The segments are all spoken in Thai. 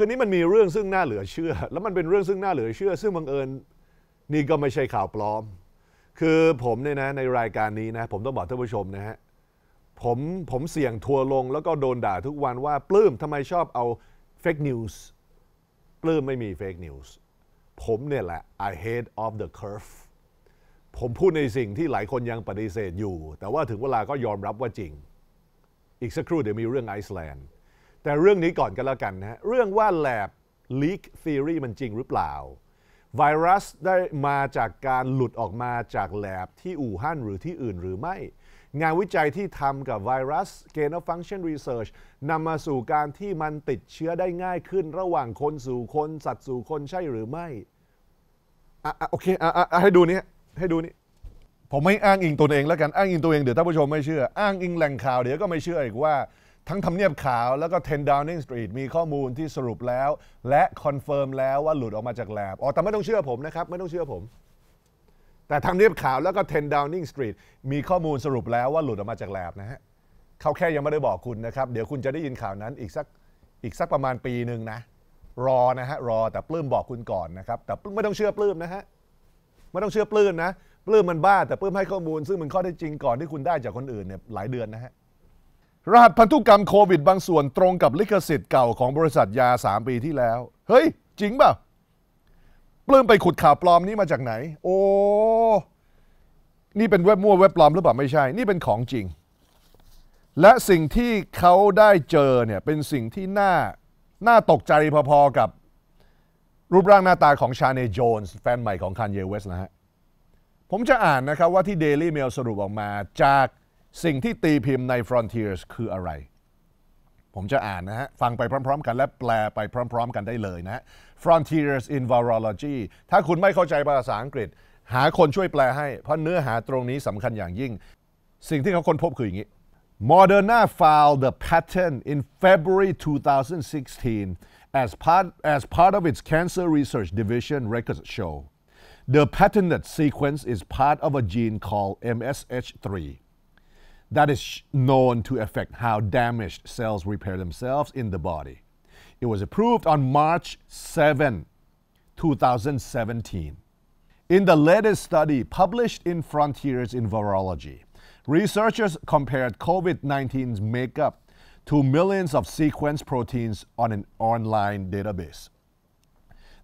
คืนนี้มันมีเรื่องซึ่งน่าเหลือเชื่อ แล้วมันเป็นเรื่องซึ่งน่าเหลือเชื่อ ซึ่งบังเอิญนี่ก็ไม่ใช่ข่าวปลอม คือผมเนี่ยนะในรายการนี้นะผมต้องบอกท่านผู้ชมนะฮะผมผมเสี่ยงทัวลง แล้วก็โดนด่าทุกวันว่าปลื้มทำไมชอบเอาเฟกนิวส์ปลื้มไม่มีเฟกนิวส์ผมเนี่ย แหละ ahead of the curve ผมพูดในสิ่งที่หลายคนยังปฏิเสธอยู่ แต่ว่าถึงเวลาก็ยอมรับว่าจริง อีกสักครู่เดี๋ยวมีเรื่องไอซ์แลนด์แต่เรื่องนี้ก่อนกันแล้วกันนะเรื่องว่า lab leak theory มันจริงหรือเปล่าไวรัสได้มาจากการหลุดออกมาจากแลบที่อู่ฮั่น หรือที่อื่นหรือไม่ งานวิจัยที่ทำกับไวรัส Gain of Function Research นำมาสู่การที่มันติดเชื้อได้ง่ายขึ้นระหว่างคนสู่คน สัตว์สู่คนใช่หรือไม่อ่ะโอเคอ่ะให้ดูนี้ให้ดูนี้ผมไม่อ้างอิงตัวเองแล้วกันอ้างอิงตัวเองเดี๋ยวท่านผู้ชมไม่เชื่ออ้างอิงแหล่งข่าว เดี๋ยวก็ไม่เชื่ออีกว่าทั้งทำเนียบขาวแล้วก็10 Downing Street มีข้อมูลที่สรุปแล้วและคอนเฟิร์มแล้วว่าหลุดออกมาจากแลบอ๋อแต่ไม่ต้องเชื่อผมนะครับไม่ต้องเชื่อผม แต่ทำเนียบขาวแล้วก็10 Downing Street มีข้อมูลสรุปแล้วว่าหลุดออกมาจากแลบนะฮะเขาแค่ยังไม่ได้บอกคุณนะครับเดี๋ยวคุณจะได้ยินข่าวนั้นอีกสักอีกสักประมาณปีหนึ่งนะ รอนะฮะรอแต่ปลื้มบอกคุณก่อนนะครับแต่ไม่ต้องเชื่อปลื้มนะฮะไม่ต้องเชื่อปลื้มนะปลื้มมันบ้าแต่ปลื้มให้ข้อมูล ซึ่งมันข้อไท้จจริงก่อนที่คุณได้จากคนอื่นเนี่ยหลายเดือนนะฮะรหัสพันธุกรรมโควิดบางส่วนตรงกับลิขสิทธิ์เก่าของบริษัทยา 3 ปีที่แล้ว เฮ้ย จริงเปล่าปลื้มไปขุดข่าวปลอมนี้มาจากไหน โอ้ นี่เป็นเว็บมั่วเว็บปลอมหรือเปล่า ไม่ใช่ นี่เป็นของจริง และสิ่งที่เขาได้เจอเนี่ยเป็นสิ่งที่น่า น่าตกใจพอๆกับ รูปร่างหน้าตาของชาเนโจนส์แฟนใหม่ของคานเยเวสนะฮะ ผมจะอ่านนะครับว่าที่ Daily Mail สรุปออกมาจากสิ่งที่ตีพิมพ์ใน Frontiers คืออะไร ผมจะอ่านนะฮะ ฟังไปพร้อมๆ กันและแปลไปพร้อมๆ กันได้เลยนะ Frontiers in Virology ถ้าคุณไม่เข้าใจภาษาอังกฤษ หาคนช่วยแปลให้ เพราะเนื้อหาตรงนี้สำคัญอย่างยิ่ง สิ่งที่เขาค้นพบคืออย่างนี้ Moderna filed the patent in February 2016 as part, as part of its cancer research division records show. The patented sequence is part of a gene called MSH3 that is known to affect how damaged cells repair themselves in the body. It was approved on March 7, 2017. In the latest study published in Frontiers in Virology, researchers compared COVID 19's makeup to millions of sequence proteins on an online database.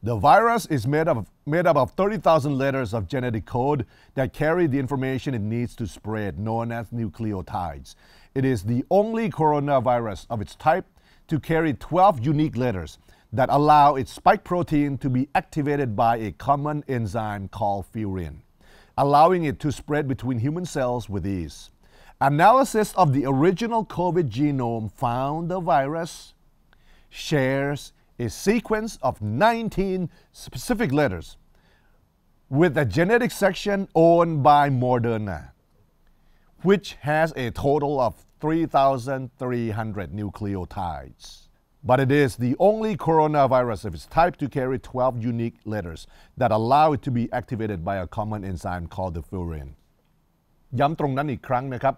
The virus is made up, of, made up of 30,000 letters of genetic code that carry the information it needs to spread, known as nucleotides. It is the only coronavirus of its type to carry 12 unique letters that allow its spike protein to be activated by a common enzyme called furin, allowing it to spread between human cells with ease. Analysis of the original COVID genome found the virus shares a sequence of 19 specific letters with a genetic section owned by Moderna, which has a total of 3,300 nucleotides. But it is the only coronavirus of its type to carry 12 unique letters that allow it to be activated by a common enzyme called the furin. ย้ำตรงนั้นอีกครั้งนะครับ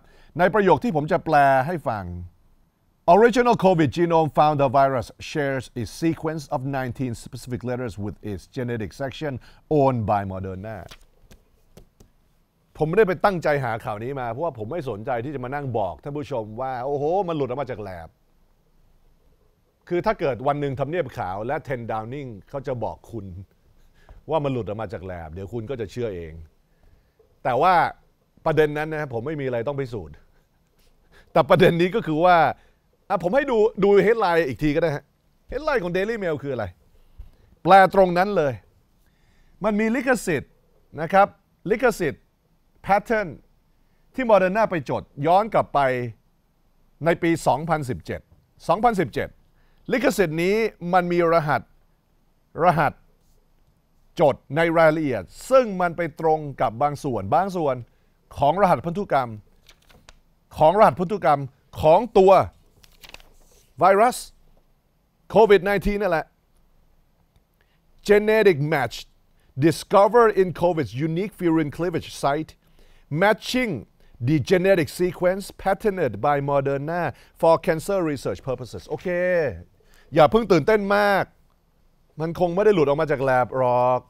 Original COVID genome founder virus shares a sequence of 19 specific letters with its genetic section owned by Moderna ผมไม่ได้ไปตั้งใจหาข่าวนี้มา เพราะว่าผมไม่สนใจที่จะมานั่งบอกท่านผู้ชมว่า โอ้โห มันหลุดออกมาจากแลบ คือถ้าเกิดวันหนึ่งทำเนียบขาว และเทนดาวนิงเขาจะบอกคุณ ว่ามันหลุดออกมาจากแลบ เดี๋ยวคุณก็จะเชื่อเอง แต่ว่าประเด็นนั้นนะผมไม่มีอะไรต้องพิสูจน์แต่ประเด็นนี้ก็คือว่าอ่ะผมให้ดูดูเฮดไลน์อีกทีก็ได้ฮะเฮดไลน์ของ Daily Mail คืออะไร แปลตรงนั้นเลย มันมีลิขสิทธิ์นะครับ ลิขสิทธิ์แพทเทิร์นที่โมเดอร์นาไปจดย้อนกลับไปในปี 2017 2017 ลิขสิทธิ์นี้มันมีรหัสรหัสจดในรายละเอียด ซึ่งมันไปตรงกับบางส่วนบางส่วนของรหัสพันธุกรรมของรหัสพันธุกรรมของตัวไวรัสโควิด -19 นั่นแหละ genetic match discovered in COVID's unique furin cleavage site matching the genetic sequence patented by Moderna for cancer research purposes โอเค อย่าเพิ่งตื่นเต้นมาก มันคงไม่ได้หลุดออกมาจากแลบหรอก